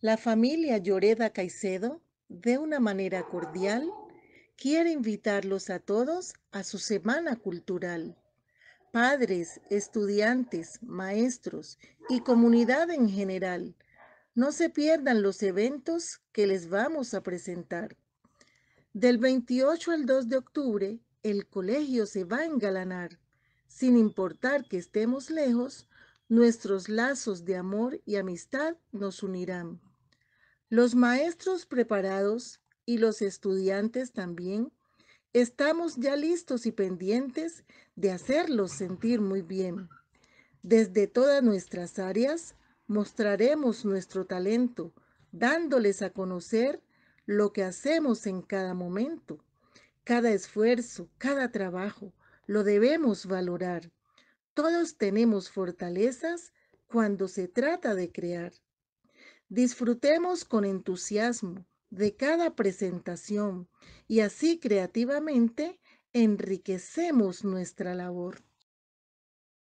La familia Lloreda Caicedo, de una manera cordial, quiere invitarlos a todos a su semana cultural. Padres, estudiantes, maestros y comunidad en general, no se pierdan los eventos que les vamos a presentar. Del 28 al 2 de octubre, el colegio se va a engalanar. Sin importar que estemos lejos, nuestros lazos de amor y amistad nos unirán. Los maestros preparados y los estudiantes también estamos ya listos y pendientes de hacerlos sentir muy bien. Desde todas nuestras áreas mostraremos nuestro talento, dándoles a conocer lo que hacemos en cada momento. Cada esfuerzo, cada trabajo, lo debemos valorar. Todos tenemos fortalezas cuando se trata de crear. Disfrutemos con entusiasmo de cada presentación y así creativamente enriquecemos nuestra labor.